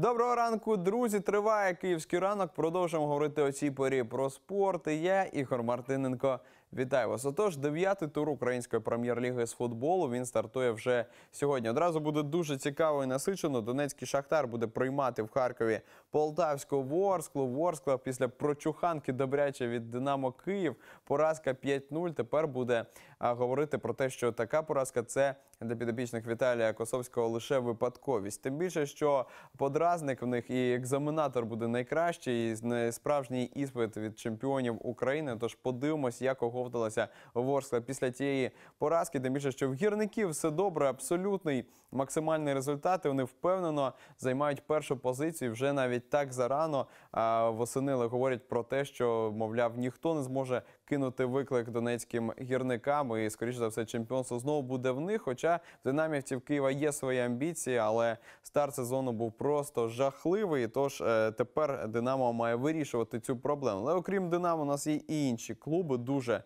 Доброго ранку, друзі! Триває київський ранок. Продовжуємо говорити о цій порі про спорт. Я Ігор Мартиненко. Вітаю вас. Отож, дев'ятий тур української прем'єр-ліги з футболу. Він стартує вже сьогодні. Одразу буде дуже цікаво і насичено. Донецький шахтар буде приймати в Харкові полтавську Ворсклу. Ворскла після прочуханки добряче від Динамо Київ. Поразка 5-0. Тепер буде говорити про те, що така поразка це для підопічних Віталія Косовського лише випадковість. Тим більше, що подразник в них і екзаменатор буде найкращий, і справжній іспит від чемпіонів України. Тож подивимось, якого оговталася Ворскла після тієї поразки. Тим більше, що в гірників все добре, абсолютний максимальний результат. І Вони впевнено займають першу позицію вже навіть так зарано. А восени говорять про те, що мовляв ніхто не зможе кинути виклик донецьким гірникам. І скоріше за все, чемпіонство знову буде в них. Хоча в динамівців Києва є свої амбіції, але старт сезону був просто жахливий. Тож е, тепер Динамо має вирішувати цю проблему. Але окрім Динамо, у нас є і інші клуби дуже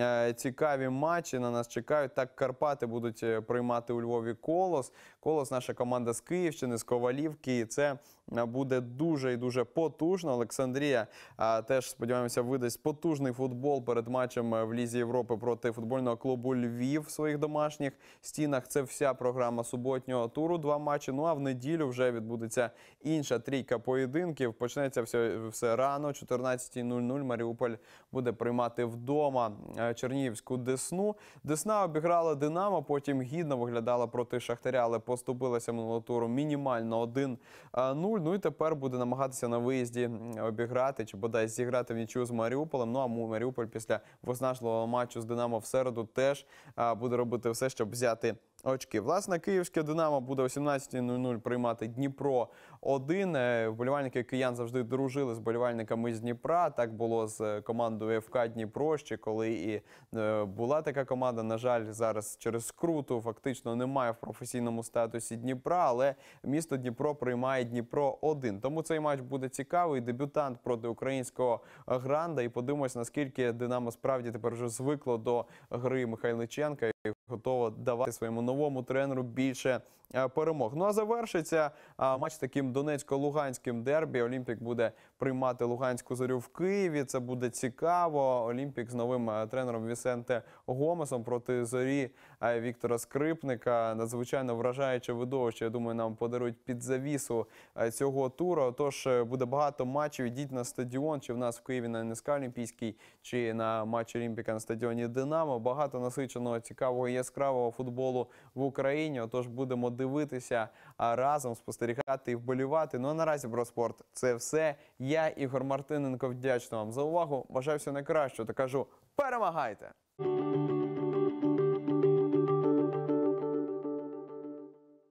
Е, цікаві матчі на нас чекають. Так, Карпати будуть е, приймати у Львові колос. Колос, наша команда з Київщини, з Ковалівки. І це е, буде дуже і дуже потужно. Олександрія теж сподіваємося видасть потужний футбол перед матчем в Лізі Європи проти футбольного клубу Львів в своїх домашніх стінах. Це вся програма суботнього туру. Два матчі. Ну а в неділю вже відбудеться інша трійка поєдинків. Почнеться все все рано, 14.00. Маріуполь буде приймати вдома Е, Чернігівську Десну. Десна обіграла Динамо, потім гідно виглядала проти Шахтаря, але поступилася минулого туру мінімально 1-0. Е, ну і тепер буде намагатися на виїзді обіграти чи бодай зіграти в нічю з Маріуполем. Ну а Маріуполь після виснажливого матчу з Динамо в середу теж е, буде робити все, щоб взяти очки. Власне, київське Динамо буде о 17.00 приймати Дніпро 1 е, Вболівальники киян завжди дружили з болівальниками з Дніпра. Так було з командою ФК Дніпро. Ще коли і е, була така команда. На жаль, зараз через скруту фактично немає в професійному статусі Дніпра, але місто Дніпро приймає Дніпро 1 Тому цей матч буде цікавий. Дебютант проти українського гранда. І подивимось, наскільки Динамо справді тепер вже звикло до гри Михайличенка готова давати своєму новому тренеру більше е, перемог. Ну а завершиться е, матч таким донецько-луганським дербі. Олімпік буде приймати луганську зорю в Києві. Це буде цікаво. Олімпік з новим е, тренером Вісенте Гомесом проти зорі Віктора Скрипника. Надзвичайно вражаюче видовище. Я думаю, нам подарують під завісу цього туру. Тож буде багато матчів. Ідіть на стадіон, чи в нас в Києві на НСК Олімпійській, чи на матч Олімпіка на стадіоні Динамо. Багато насиченого цікавого цікавого яскравого футболу в Україні. Отож, будемо дивитися разом, спостерігати і вболівати. Ну а наразі про спорт це все. Я Ігор Мартиненко Вдячно вам за увагу. Бажаю всього найкращого та кажу, перемагайте!